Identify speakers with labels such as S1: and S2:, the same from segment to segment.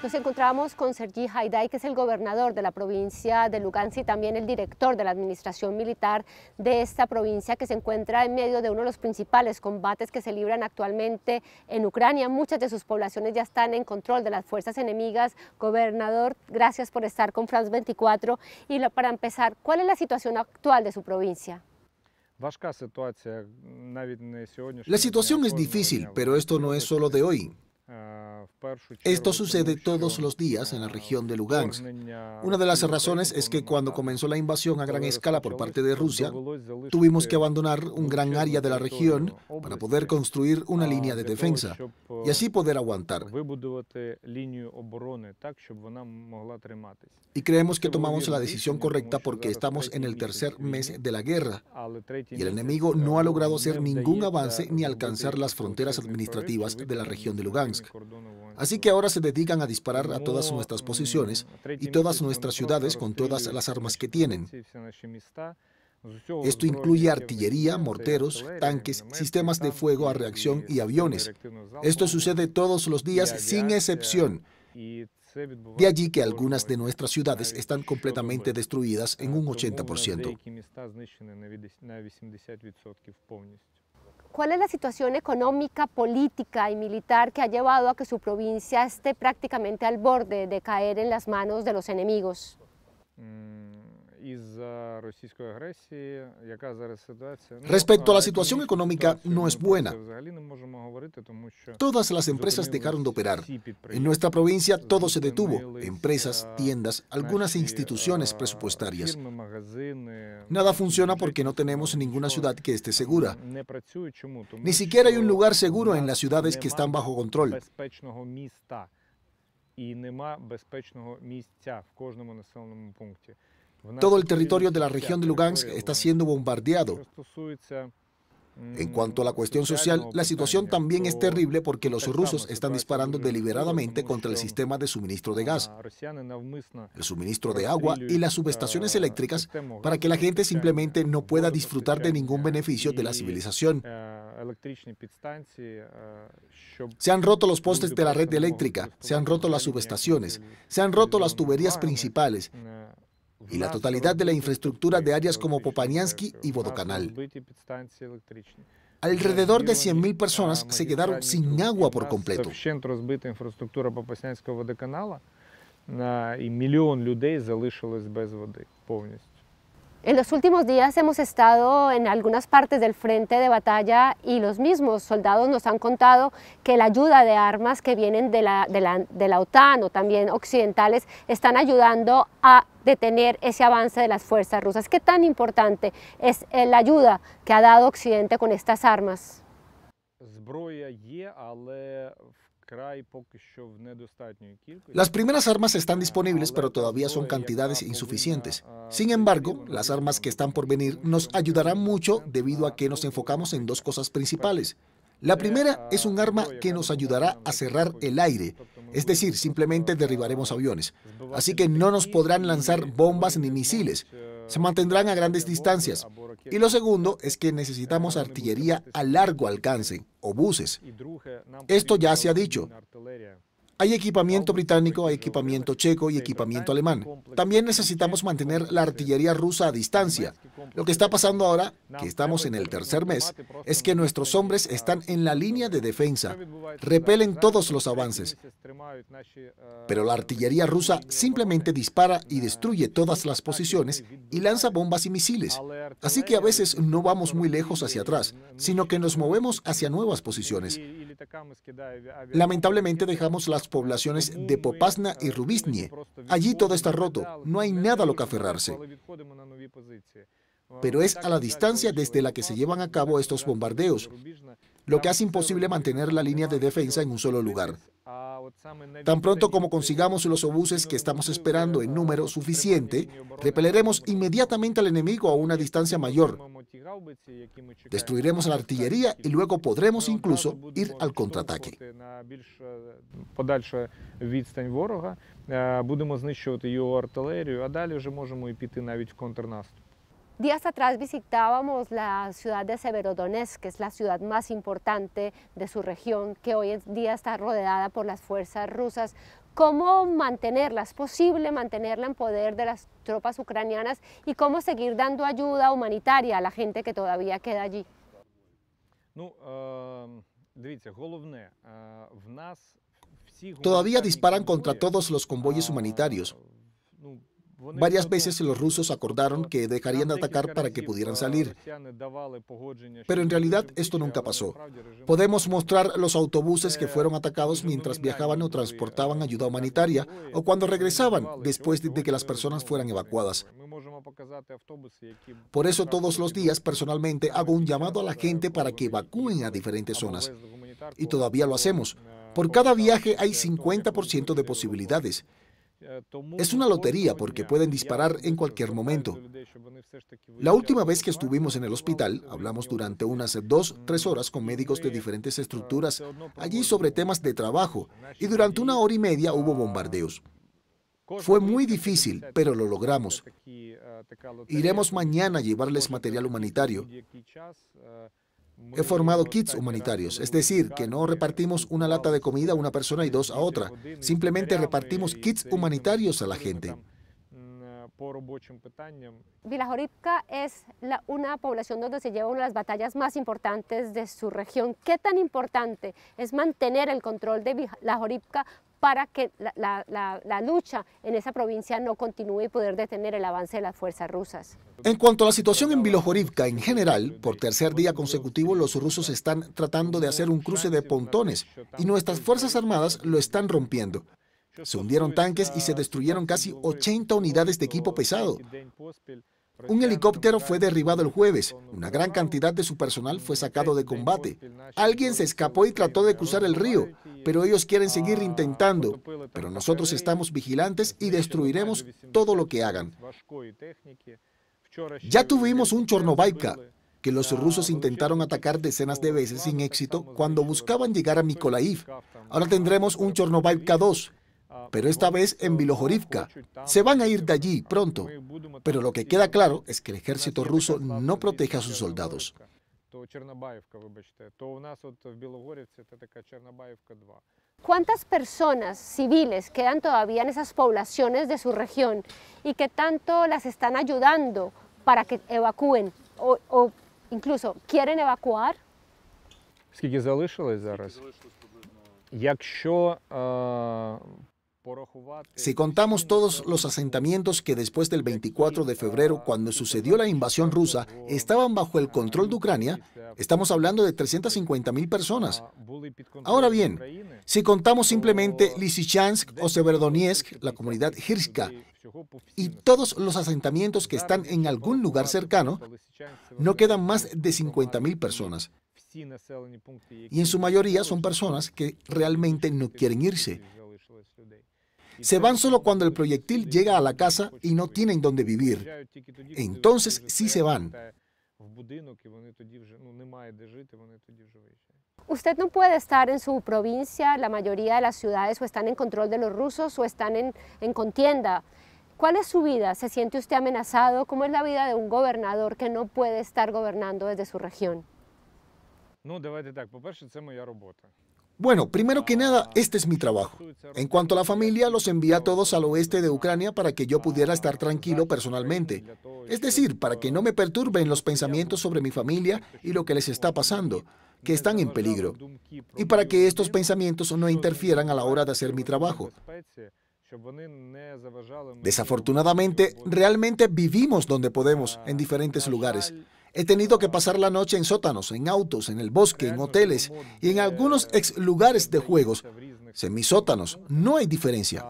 S1: Nos encontramos con Sergi Haidai, que es el gobernador de la provincia de Lugansk y también el director de la administración militar de esta provincia, que se encuentra en medio de uno de los principales combates que se libran actualmente en Ucrania. Muchas de sus poblaciones ya están en control de las fuerzas enemigas. Gobernador, gracias por estar con France 24. Y para empezar, ¿cuál es la situación actual de su provincia?
S2: La
S3: situación es difícil, pero esto no es solo de hoy. Esto sucede todos los días en la región de Lugansk. Una de las razones es que cuando comenzó la invasión a gran escala por parte de Rusia, tuvimos que abandonar un gran área de la región para poder construir una línea de defensa y así poder aguantar. Y creemos que tomamos la decisión correcta porque estamos en el tercer mes de la guerra y el enemigo no ha logrado hacer ningún avance ni alcanzar las fronteras administrativas de la región de Lugansk. Así que ahora se dedican a disparar a todas nuestras mm, posiciones y todas nuestras ciudades con todas las armas que tienen. Esto incluye artillería, morteros, tanques, sistemas de fuego a reacción y este aviones.
S2: Esto sucede todos los días sin excepción. De
S3: allí que algunas de nuestras ciudades están completamente destruidas en un 80%.
S1: ¿Cuál es la situación económica, política y militar que ha llevado a que su provincia esté prácticamente al borde de caer en las manos de los enemigos?
S2: Mm, Respecto a la situación
S1: económica, no es buena.
S3: Todas las empresas dejaron de operar. En nuestra provincia todo se detuvo. Empresas, tiendas, algunas instituciones presupuestarias.
S2: Eh,
S3: Nada funciona porque no tenemos ninguna ciudad que esté segura.
S2: Eh, Ni siquiera
S3: hay un lugar seguro en las ciudades que están bajo control.
S2: Todo el territorio de la región de Lugansk
S3: está siendo bombardeado. En cuanto a la cuestión social, la pues, situación también es terrible porque los rusos están disparando deliberadamente contra el sistema de suministro de gas,
S2: ah, el suministro de agua y las subestaciones eléctricas para que la gente simplemente
S3: no pueda disfrutar de ningún eh, beneficio de la civilización.
S2: Eh, eh,
S3: se han roto los postes de la red eléctrica, se han roto las subestaciones, se han roto las tuberías principales y la totalidad de la infraestructura de áreas como Popaniansky y Vodokanal.
S2: Alrededor de
S3: 100.000 personas se quedaron
S2: sin agua por completo.
S1: En los últimos días hemos estado en algunas partes del frente de batalla y los mismos soldados nos han contado que la ayuda de armas que vienen de la, de la, OTAN o también occidentales están ayudando a detener ese avance de las fuerzas rusas. ¿Qué tan importante es la ayuda que ha dado Occidente con estas armas? Las primeras armas están
S3: disponibles, pero todavía son cantidades insuficientes. Sin embargo, las armas que están por venir nos ayudarán mucho debido a que nos enfocamos en dos cosas principales. La primera es un arma que nos ayudará a cerrar el aire, es decir, simplemente derribaremos aviones. Así que no nos podrán lanzar bombas ni misiles se mantendrán a grandes distancias. Y lo segundo es que necesitamos artillería a largo alcance o buses. Esto ya se ha dicho. Hay equipamiento británico, hay equipamiento checo y equipamiento alemán. También necesitamos mantener la artillería rusa a distancia. Lo que está pasando ahora, que estamos en el este tercer mes, es que nuestros hombres están en la línea de defensa, repelen todos los avances. Uh, Pero la artillería rusa simplemente dispara y destruye todas las posiciones y lanza bombas y misiles. Así que a veces no vamos muy lejos hacia atrás, sino que nos movemos hacia nuevas posiciones. Lamentablemente dejamos las poblaciones de Popasna y Rubiznie. Allí todo está roto, no hay nada a lo que aferrarse pero es a la distancia desde la que se llevan a cabo estos bombardeos, lo que hace imposible mantener la línea de defensa en un solo lugar. Tan pronto como consigamos los obuses que estamos esperando en número suficiente, repeleremos inmediatamente al enemigo a una distancia mayor. Destruiremos la artillería y luego podremos incluso ir al
S2: contraataque.
S1: Días atrás visitábamos la ciudad de Severodonetsk, que es la ciudad más importante de su región, que hoy en día está rodeada por las fuerzas rusas. ¿Cómo mantenerla? ¿Es posible mantenerla en poder de las tropas ucranianas? ¿Y cómo seguir dando ayuda humanitaria a la gente que todavía queda allí?
S2: Todavía
S3: disparan contra todos los convoyes humanitarios. Varias veces los rusos acordaron que dejarían de atacar para que pudieran salir, pero en realidad esto nunca pasó. Podemos mostrar los autobuses que fueron atacados mientras viajaban o transportaban ayuda humanitaria o cuando regresaban después de que las personas fueran evacuadas.
S1: Por eso todos los
S3: días personalmente hago un llamado a la gente para que evacúen a diferentes zonas. Y todavía lo hacemos. Por cada viaje hay 50% de posibilidades. Es una lotería porque pueden disparar en cualquier momento. La última vez que estuvimos en el hospital, hablamos durante unas dos, tres horas con médicos de diferentes estructuras allí sobre temas de trabajo y durante una hora y media hubo bombardeos. Fue muy difícil, pero lo logramos. Iremos mañana a llevarles material humanitario. He formado kits humanitarios, es decir, que no repartimos una lata de comida a una persona y dos a otra, simplemente repartimos kits humanitarios a la gente.
S1: Vilajoripka es una población donde se lleva una de las batallas más importantes de su región. ¿Qué tan importante es mantener el control de Vilajoripka para que la, lucha en esa provincia no continúe y poder detener el avance de las fuerzas rusas.
S3: En cuanto a la situación en Vilojorivka en general, por tercer día consecutivo los rusos están tratando de hacer un cruce de pontones y nuestras Fuerzas Armadas lo están rompiendo. Se hundieron tanques y se destruyeron casi 80 unidades de equipo pesado. Un helicóptero fue derribado el jueves. Una gran cantidad de su personal fue sacado de combate. Alguien se escapó y trató de cruzar el río, pero ellos quieren seguir ah, intentando. Pero nosotros estamos vigilantes y destruiremos todo lo que hagan. Ya tuvimos un Chornobaika, que los ah, rusos intentaron atacar decenas de veces sin éxito cuando buscaban llegar a Mykolaiv. Ahora tendremos un Chornobaika 2, ah, pero esta vez en Vilohorivka. Se van a ir de allí pronto, pero lo que queda claro es que el ejército ruso no protege a sus soldados
S2: то Чернобаївка, вибачте, то у нас от в Білогорівці це така Чернобаївка 2.
S1: ¿Cuántas personas civiles quedan todavía en esas poblaciones de su región y qué tanto las están ayudando para que evacúen o, o incluso quieren evacuar?
S2: Скільки залишилось зараз?
S3: Якщо е, si contamos todos los asentamientos que después del 24 de febrero, cuando sucedió la invasión rusa, estaban bajo el control de Ucrania, estamos hablando de 350.000 personas. Ahora bien, si contamos simplemente Lysychansk o Severodonetsk, la comunidad Hirska, y todos los asentamientos que están en algún lugar cercano, no quedan más de 50.000 personas. Y en su mayoría son personas que realmente no quieren irse. Se van solo cuando el proyectil llega a la casa y no tienen dónde vivir. Entonces sí se van.
S1: Usted no puede estar en su provincia, la mayoría de las ciudades o están en control de los rusos o están en, contienda. ¿Cuál es su vida? ¿Se siente usted amenazado? ¿Cómo es la vida de un gobernador que no puede estar gobernando desde su región?
S3: Bueno, primero que nada, este es mi trabajo. En cuanto a la familia, los envía a todos al oeste de Ucrania para que yo pudiera estar tranquilo personalmente. Es decir, para que no me perturben los pensamientos sobre mi familia y lo que les está pasando, que están en peligro. Y para que estos pensamientos no interfieran a la hora de hacer mi trabajo. Desafortunadamente, realmente vivimos donde podemos, en diferentes lugares. He tenido que pasar la noche en sótanos, en autos, en el bosque, en hoteles y en algunos ex lugares de juegos, semisótanos. No hay diferencia.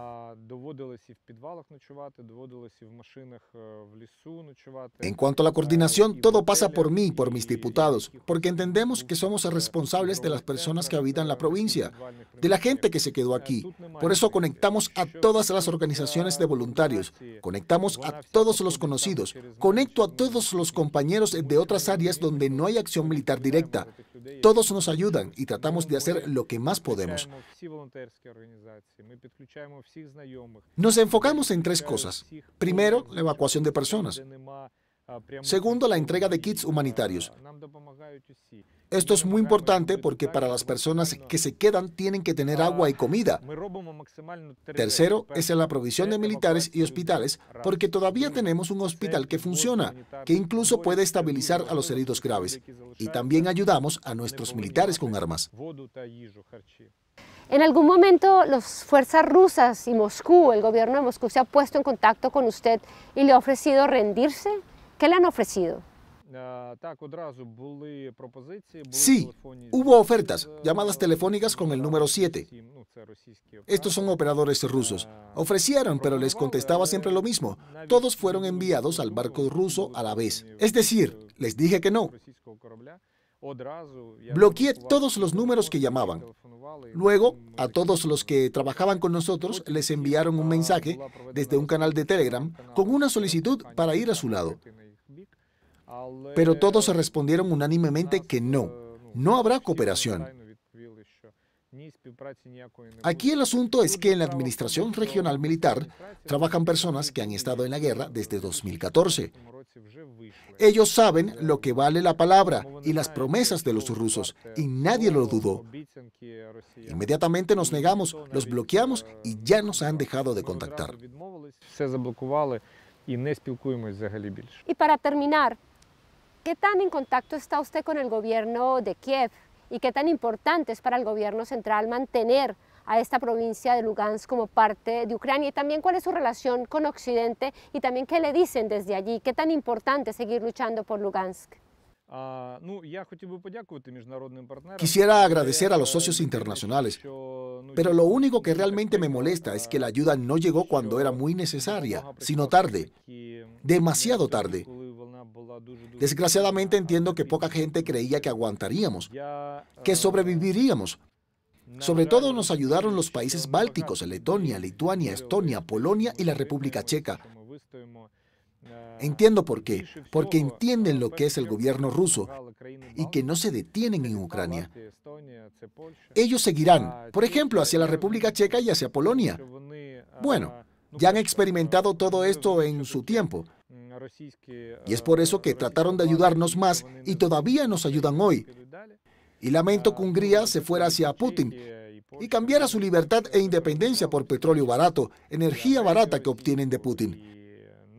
S3: En cuanto a la coordinación, todo pasa por mí y por mis diputados, porque entendemos que somos responsables de las personas que habitan la provincia, de la gente que se quedó aquí. Por eso conectamos a todas las organizaciones de voluntarios, conectamos a todos los conocidos, conecto a todos los compañeros de otras áreas donde no hay acción militar directa todos nos ayudan y tratamos de hacer lo que más podemos. Nos enfocamos en tres cosas. Primero, la evacuación de personas. Segundo, la entrega de kits humanitarios. Esto es muy importante porque para las personas que se quedan tienen que tener ah, agua y comida. Tercero, es la provisión de militares y hospitales porque todavía tenemos un hospital que funciona, que incluso puede estabilizar a los heridos graves. Y también ayudamos a nuestros militares con armas.
S1: En algún momento las fuerzas rusas y Moscú, el gobierno de Moscú, se ha puesto en contacto con usted y le ha ofrecido rendirse. ¿Qué le han ofrecido?
S3: Ah, sí, hubo ofertas, llamadas telefónicas con el número 7. Estos son operadores rusos. Ofrecieron, pero les contestaba siempre lo mismo. Todos fueron enviados al barco ruso a la vez. Es decir, les dije que no. Bloqueé todos los números que llamaban. Luego, a todos los que trabajaban con nosotros les enviaron un mensaje desde un canal de Telegram con una solicitud para ir a su lado. Pero todos respondieron unánimemente que no, no habrá cooperación. Aquí el asunto es que en la Administración Regional Militar trabajan personas que han estado en la guerra desde 2014. Ellos saben lo que vale la palabra y las promesas de los rusos, y nadie lo dudó. Inmediatamente nos negamos, los bloqueamos y ya nos han dejado de contactar.
S1: Y para terminar, ¿Qué tan en contacto está usted con el gobierno de Kiev y qué tan importante es para el gobierno central mantener a esta provincia de Lugansk como parte de Ucrania y también cuál es su relación con Occidente y también qué le dicen desde allí, qué tan importante es seguir luchando por Lugansk.
S3: Ah, Quisiera agradecer a los socios internacionales, pero lo único que realmente me molesta es que la ayuda no llegó cuando era muy necesaria, sino tarde, demasiado tarde. Desgraciadamente entiendo que poca gente creía que aguantaríamos, que э, sobreviviríamos. Sobre todo nos ayudaron los países bálticos, Letonia, Lituania, Estonia, Polonia y la República Checa. Э, entiendo por qué, porque entienden э, lo que es el gobierno ruso y que no se detienen en Ucrania. Ellos seguirán, por ejemplo, hacia la República Checa y hacia Polonia. Bueno, ya han experimentado todo esto en su tiempo. Y es por eso eh, que trataron de ayudarnos más y todavía nos ayudan hoy. Y lamento que Hungría ah, se fuera hacia Putin y eh, cambiara su libertad e independencia por petróleo barato, energía barata que obtienen de Putin. Y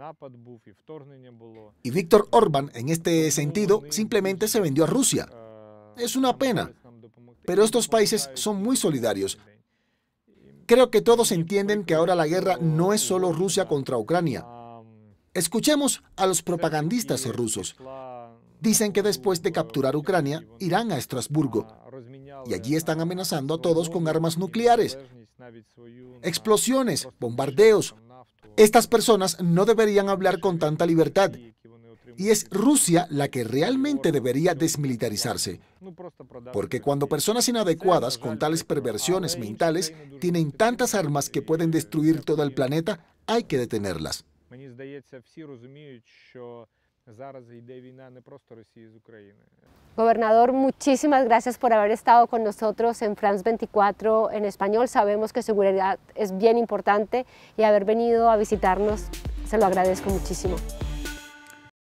S3: eh, Víctor Orbán, en este sentido, simplemente se vendió a Rusia. Ah, es una pena, pero estos países son muy solidarios. Creo que todos entienden que ahora la guerra no es solo Rusia contra Ucrania, ah, Escuchemos a los propagandistas rusos. Dicen que después de capturar Ucrania, irán a Estrasburgo y allí están amenazando a todos con armas nucleares, explosiones, bombardeos. Estas personas no deberían hablar con tanta libertad. Y es Rusia la que realmente debería desmilitarizarse. Porque cuando personas inadecuadas con tales perversiones mentales tienen tantas armas que pueden destruir todo el planeta, hay que detenerlas.
S2: Мені здається, всі розуміють, що зараз йде війна не просто Росії з
S1: Gobernador, muchísimas gracias por haber estado con nosotros en France 24 en español. Sabemos que seguridad es bien importante y haber venido a visitarnos, se lo agradezco muchísimo.